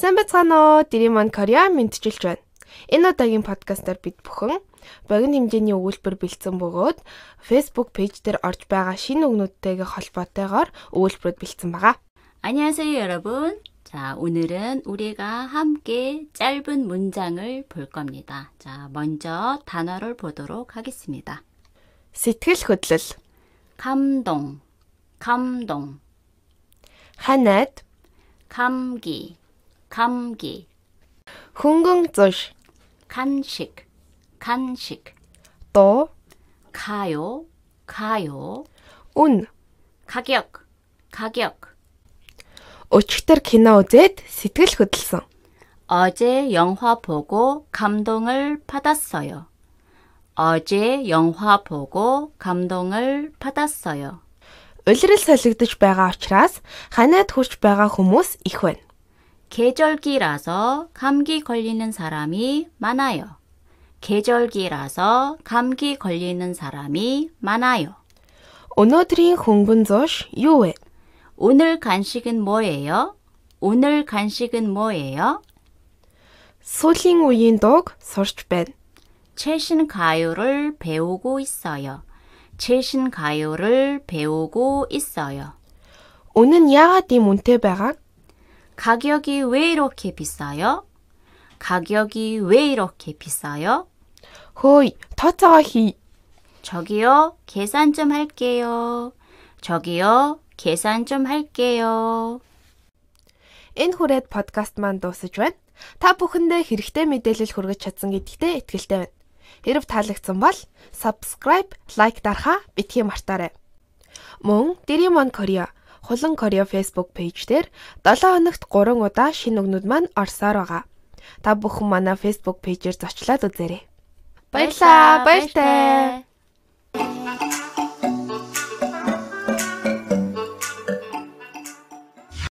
Сайн бацгаана уу? Дэрийн маань Кореа мэдчилж байна. Энэ удаагийн подкастаар бид бүхэн богино хэмжээний өгүүлбэр бэлдсэн бөгөөд Facebook пэйж дээр орж байгаа шинэ өгнүүдтэйгээ холбоотойгоор өгүүлбэрүүд бэлдсэн байгаа. 안녕하세요 여러분. 자, 오늘은 우리가 함께 짧은 문장을 볼 겁니다. 자, 먼저 단어를 보도록 하겠습니다. сэтгэл хөдлөл, 감동, 감동, 하넷, 감기, 감기 흥궁조시 간식 간식 또 가요 가요 운 가격 가격 өчигдөр кино үзээд сэтгэл хөдлсөн. 어제 영화 보고 감동을 받았어요. 어제 영화 보고 감동을 받았어요. Улирал солигдож байгаа учраас ханиад хурж байгаа хүмүүс их байна. 계절기라서 감기 걸리는 사람이 많아요. 계절기라서 감기 걸리는 사람이 많아요. 오늘 드린 공분조시 요에 오늘 간식은 뭐예요? 오늘 간식은 뭐예요? 소싱 우인독 서스벤 최신 가요를 배우고 있어요. 최신 가요를 배우고 있어요. 오는 야디 몬테베락 가격이 왜 이렇게 비싸요? 가격이 왜 이렇게 비싸요? 허이, 타짜히. 저기요, 계산 좀 할게요. 저기요, 계산 좀 할게요. Энэ хүрээд подкаст маань дуусаж байна. Та бүхэндээ хэрэгтэй мэдээлэл хүргэж чадсан гэдэгтээ итгэлтэй байна. Хэрв таалагдсан бол subscribe, like дарахаа битгий мартаарай. Мөн Deriemon Korea Хулан Корео Facebook пэйж дээр 7 хоногт 3 удаа шинэ өгнүүд маань орсоор байгаа. Та бүхэн манай Facebook пэйжээр зочлаад үзээрэй. Баярлалаа, баяртай.